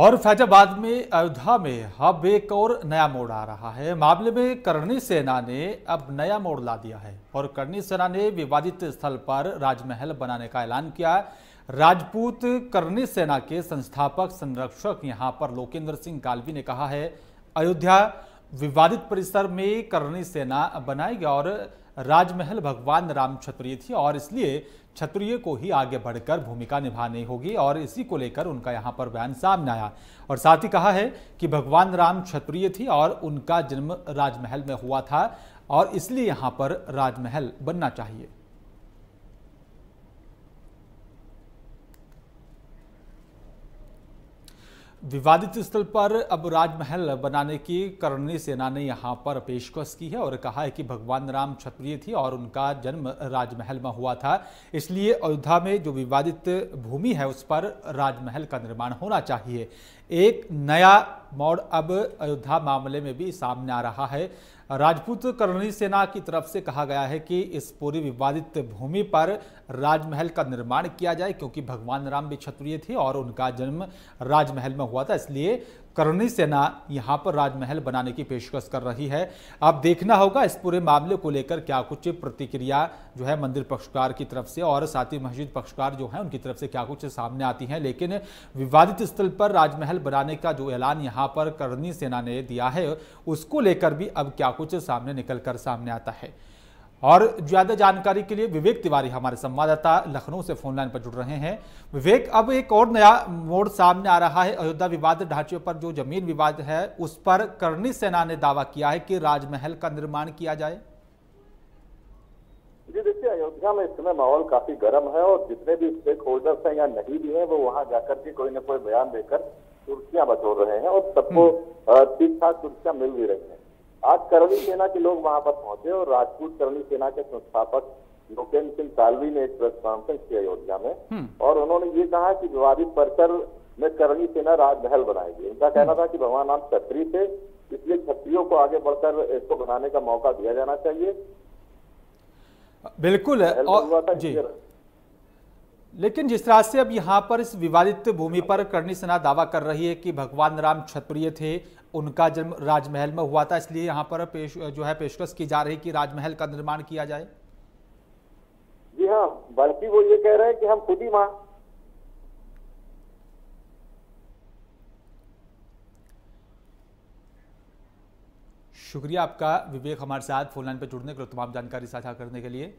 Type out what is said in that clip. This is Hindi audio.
और फैजाबाद में अयोध्या में अब एक और नया मोड़ आ रहा है मामले में करणी सेना ने अब नया मोड़ ला दिया है और करणी सेना ने विवादित स्थल पर राजमहल बनाने का ऐलान किया राजपूत करणी सेना के संस्थापक संरक्षक यहां पर लोकेंद्र सिंह गालवी ने कहा है अयोध्या विवादित परिसर में करणी सेना बनाएगी और राजमहल भगवान राम क्षत्रिय थी और इसलिए क्षत्रिय को ही आगे बढ़कर भूमिका निभानी होगी और इसी को लेकर उनका यहाँ पर बयान सामने आया और साथ ही कहा है कि भगवान राम क्षत्रिय थी और उनका जन्म राजमहल में हुआ था और इसलिए यहाँ पर राजमहल बनना चाहिए विवादित स्थल पर अब राजमहल बनाने की करणी सेना ने यहाँ पर पेशकश की है और कहा है कि भगवान राम क्षत्रिय थे और उनका जन्म राजमहल में हुआ था इसलिए अयोध्या में जो विवादित भूमि है उस पर राजमहल का निर्माण होना चाहिए एक नया मोड़ अब अयोध्या मामले में भी सामने आ रहा है राजपूत करणी सेना की तरफ से कहा गया है कि इस पूरी विवादित भूमि पर राजमहल का निर्माण किया जाए क्योंकि भगवान राम भी क्षत्रिय थे और उनका जन्म राजमहल में हुआ था इसलिए करणी सेना यहां पर राजमहल बनाने की पेशकश कर रही है अब देखना होगा इस पूरे मामले को लेकर क्या कुछ प्रतिक्रिया जो है मंदिर पक्षकार की तरफ से और साथ ही मस्जिद पक्षकार जो है उनकी तरफ से क्या कुछ सामने आती है लेकिन विवादित स्थल पर राजमहल बनाने का जो ऐलान यहाँ पर करणी सेना ने दिया है उसको लेकर भी अब क्या कुछ सामने निकल कर सामने आता है और ज्यादा जानकारी के लिए विवेक तिवारी हमारे संवाददाता लखनऊ से फोन लाइन पर जुड़ रहे हैं विवेक अब एक और नया मोड़ सामने आ रहा है अयोध्या विवाद ढांचे पर जो जमीन विवाद है उस पर करणी सेना ने दावा किया है कि राजमहल का निर्माण किया जाए जी देखिए अयोध्या में इस समय माहौल काफी गर्म है और जितने भी स्टेक होल्डर्स है या नहीं भी है वो वहां जाकर के कोई ना कोई बयान देकर सुर्खियां बटोर रहे हैं और सबको हम्म। ठीक ठाक सुर्खियां मिल भी रही है आज करणी सेना के लोग वहां पर पहुंचे और राजपूत करणी सेना के संस्थापक लोकेन्द्र सिंह सालवी ने एक प्रेस कॉन्फ्रेंस किया अयोध्या में हम्म। और उन्होंने ये कहा कि विवादित परिसर में करणी सेना राजमहल बनाएगी इनका कहना था कि भगवान राम क्षत्रिय थे इसलिए क्षत्रियों को आगे बढ़कर इसको बनाने का मौका दिया जाना चाहिए बिल्कुल और, जी लेकिन जिस तरह से अब यहाँ पर इस विवादित भूमि पर करणी सिन्हा दावा कर रही है कि भगवान राम क्षत्रिय थे उनका जन्म राजमहल में हुआ था इसलिए यहाँ पर पेश जो है पेशकश की जा रही कि राजमहल का निर्माण किया जाए जी हाँ बल्कि वो ये कह रहे हैं कि हम खुद ही मां शुक्रिया आपका विवेक हमारे साथ फोन लाइन पर जुड़ने के लिए तमाम जानकारी साझा करने के लिए